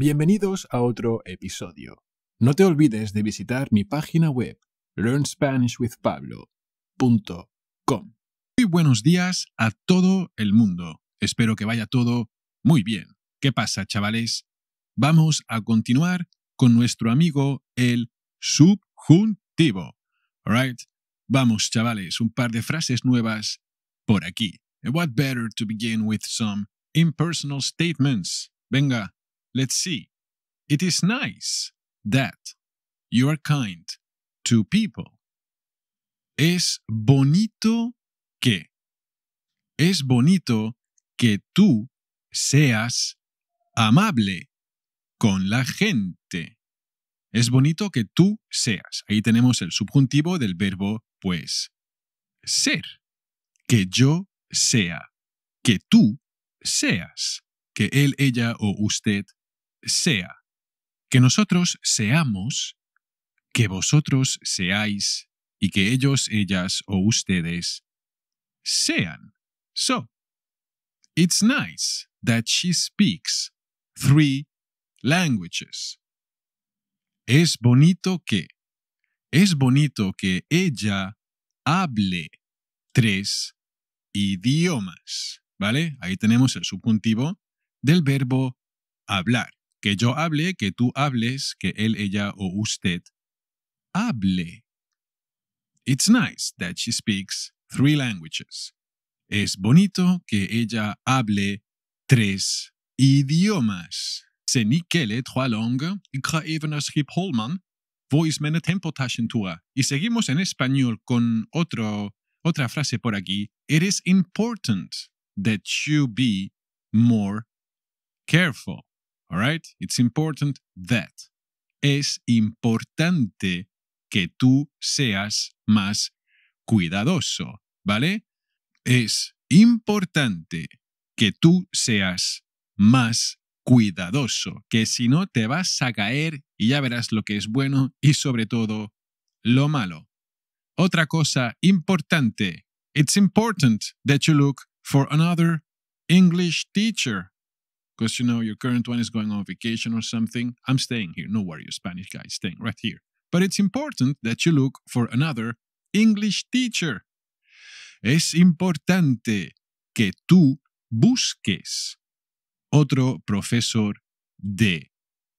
Bienvenidos a otro episodio. No te olvides de visitar mi página web learnspanishwithpablo.com. Muy buenos días a todo el mundo. Espero que vaya todo muy bien. ¿Qué pasa, chavales? Vamos a continuar con nuestro amigo el subjuntivo. All right? Vamos, chavales, un par de frases nuevas por aquí. what better to begin with some impersonal statements? Venga, Let's see. It is nice that you are kind to people. Es bonito que. Es bonito que tú seas amable con la gente. Es bonito que tú seas. Ahí tenemos el subjuntivo del verbo pues. Ser. Que yo sea. Que tú seas. Que él, ella o usted sea que nosotros seamos, que vosotros seáis y que ellos, ellas o ustedes sean. So, it's nice that she speaks three languages. Es bonito que, es bonito que ella hable tres idiomas. ¿Vale? Ahí tenemos el subjuntivo del verbo hablar. Que yo hable, que tú hables, que él, ella o usted hable. It's nice that she speaks three languages. Es bonito que ella hable tres idiomas. Se kelle trois langues. Ik ga even naar Schipholman. Voice tempo, Y seguimos en español con otro, otra frase por aquí. It is important that you be more careful. It's important that. Es importante que tú seas más cuidadoso, ¿vale? Es importante que tú seas más cuidadoso, que si no te vas a caer y ya verás lo que es bueno y sobre todo lo malo. Otra cosa importante. It's important that you look for another English teacher because you know your current one is going on vacation or something. I'm staying here. No worry, Spanish guy staying right here. But it's important that you look for another English teacher. Es importante que tú busques otro profesor de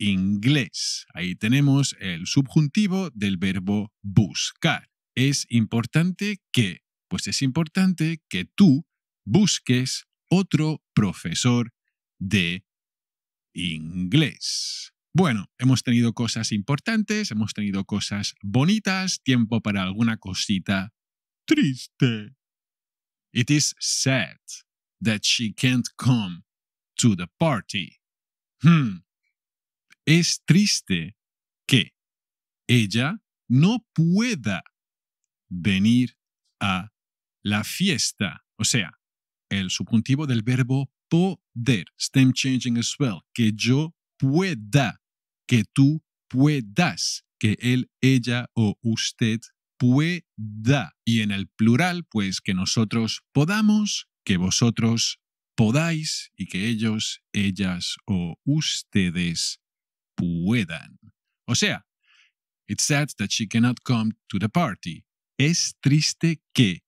inglés. Ahí tenemos el subjuntivo del verbo buscar. Es importante que, pues es importante que tú busques otro profesor de inglés. Bueno, hemos tenido cosas importantes, hemos tenido cosas bonitas, tiempo para alguna cosita triste. It is sad that she can't come to the party. Hmm. Es triste que ella no pueda venir a la fiesta. O sea, el subjuntivo del verbo poder, stem changing as well, que yo pueda, que tú puedas, que él, ella o usted pueda. Y en el plural, pues que nosotros podamos, que vosotros podáis y que ellos, ellas o ustedes puedan. O sea, it's sad that she cannot come to the party. Es triste que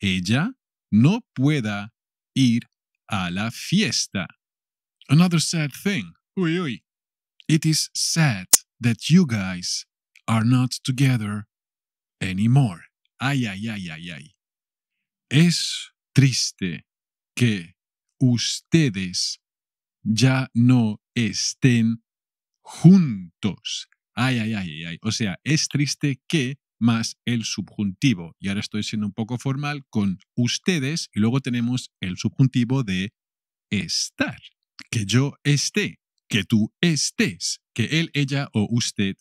ella no pueda ir a la fiesta. Another sad thing. Uy, uy. It is sad that you guys are not together anymore. Ay, ay, ay, ay, ay. Es triste que ustedes ya no estén juntos. Ay, ay, ay, ay, ay. O sea, es triste que más el subjuntivo. Y ahora estoy siendo un poco formal con ustedes y luego tenemos el subjuntivo de estar. Que yo esté, que tú estés, que él, ella o usted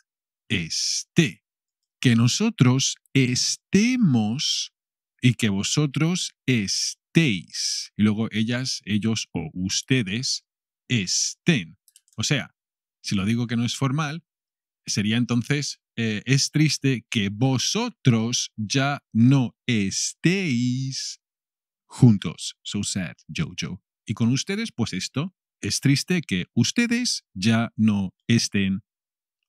esté. Que nosotros estemos y que vosotros estéis. Y luego ellas, ellos o ustedes estén. O sea, si lo digo que no es formal, sería entonces eh, es triste que vosotros ya no estéis juntos. So sad, Jojo. Y con ustedes, pues esto, es triste que ustedes ya no estén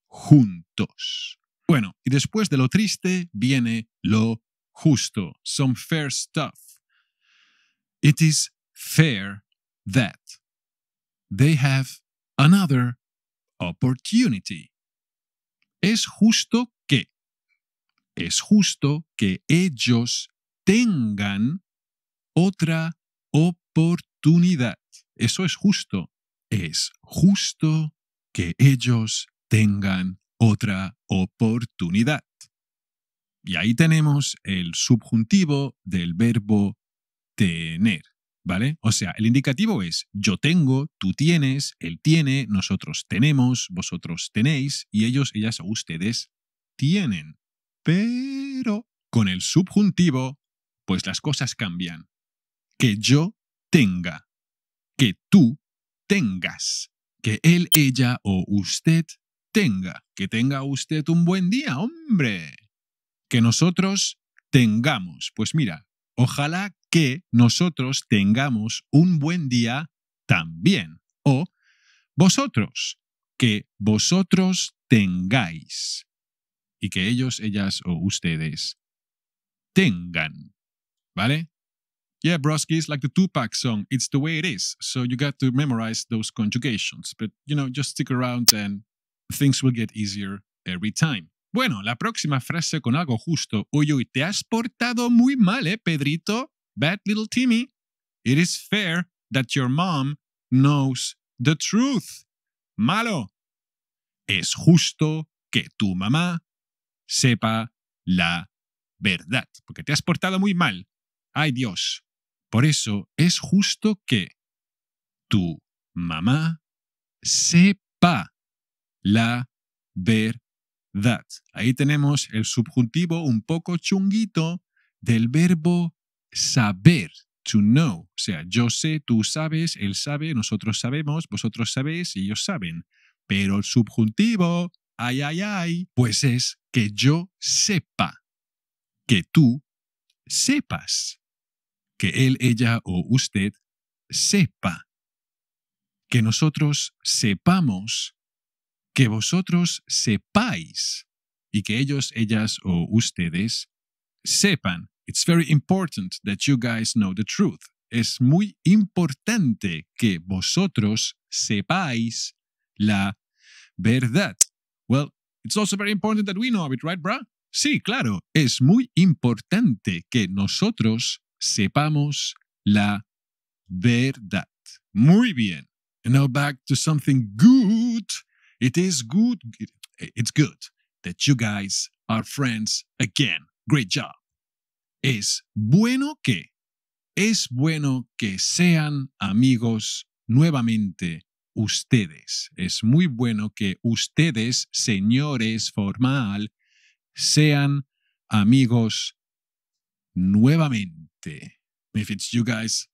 juntos. Bueno, y después de lo triste viene lo justo. Some fair stuff. It is fair that they have another opportunity es justo que, es justo que ellos tengan otra oportunidad. Eso es justo. Es justo que ellos tengan otra oportunidad. Y ahí tenemos el subjuntivo del verbo tener. ¿Vale? O sea, el indicativo es yo tengo, tú tienes, él tiene, nosotros tenemos, vosotros tenéis y ellos, ellas o ustedes tienen. Pero con el subjuntivo, pues las cosas cambian. Que yo tenga, que tú tengas, que él, ella o usted tenga, que tenga usted un buen día, hombre. Que nosotros tengamos. Pues mira, ojalá que nosotros tengamos un buen día también. O vosotros, que vosotros tengáis. Y que ellos, ellas o ustedes tengan. ¿Vale? Yeah, broski, is like the Tupac song. It's the way it is. So you got to memorize those conjugations. But, you know, just stick around and things will get easier every time. Bueno, la próxima frase con algo justo. Uy, uy, te has portado muy mal, ¿eh, Pedrito? Bad little Timmy, it is fair that your mom knows the truth. Malo. Es justo que tu mamá sepa la verdad, porque te has portado muy mal. Ay Dios. Por eso es justo que tu mamá sepa la verdad. Ahí tenemos el subjuntivo un poco chunguito del verbo saber, to know. O sea, yo sé, tú sabes, él sabe, nosotros sabemos, vosotros sabéis y ellos saben. Pero el subjuntivo, ay, ay, ay, pues es que yo sepa, que tú sepas, que él, ella o usted sepa, que nosotros sepamos, que vosotros sepáis y que ellos, ellas o ustedes sepan. It's very important that you guys know the truth. Es muy importante que vosotros sepáis la verdad. Well, it's also very important that we know of it, right, bruh? Sí, claro. Es muy importante que nosotros sepamos la verdad. Muy bien. And now back to something good. It is good. It's good that you guys are friends again. Great job. es bueno que, es bueno que sean amigos nuevamente ustedes. Es muy bueno que ustedes, señores formal, sean amigos nuevamente. If it's you guys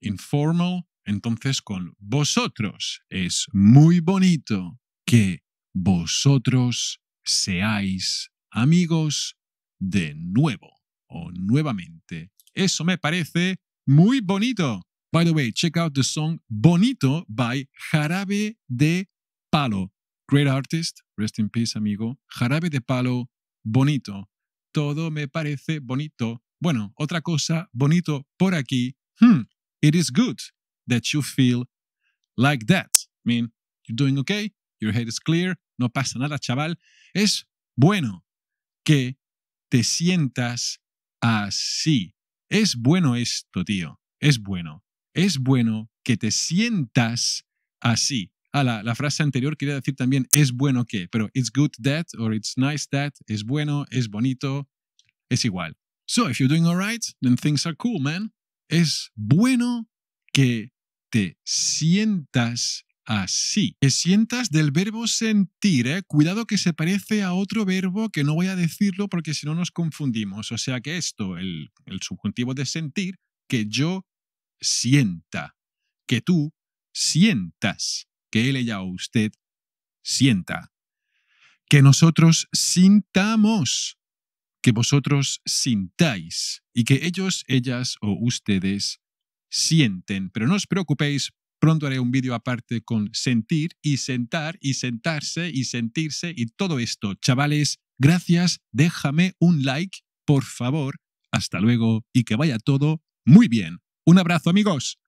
informal, entonces con vosotros. Es muy bonito que vosotros seáis amigos de nuevo o nuevamente. Eso me parece muy bonito. By the way, check out the song Bonito by Jarabe de Palo. Great artist, rest in peace, amigo. Jarabe de Palo, bonito. Todo me parece bonito. Bueno, otra cosa bonito por aquí. Hmm, it is good that you feel like that. I mean, you're doing okay, your head is clear, no pasa nada, chaval. Es bueno que te sientas así. Es bueno esto, tío. Es bueno. Es bueno que te sientas así. Ah, la, frase anterior quería decir también es bueno que, pero it's good that or it's nice that, es bueno, es bonito, es igual. So if you're doing alright, then things are cool, man. Es bueno que te sientas así. Que sientas del verbo sentir, ¿eh? cuidado que se parece a otro verbo que no voy a decirlo porque si no nos confundimos. O sea que esto, el, el subjuntivo de sentir, que yo sienta, que tú sientas, que él, ella o usted sienta. Que nosotros sintamos, que vosotros sintáis y que ellos, ellas o ustedes sienten. Pero no os preocupéis Pronto haré un vídeo aparte con sentir y sentar y sentarse y sentirse y todo esto. Chavales, gracias, déjame un like, por favor. Hasta luego y que vaya todo muy bien. Un abrazo amigos.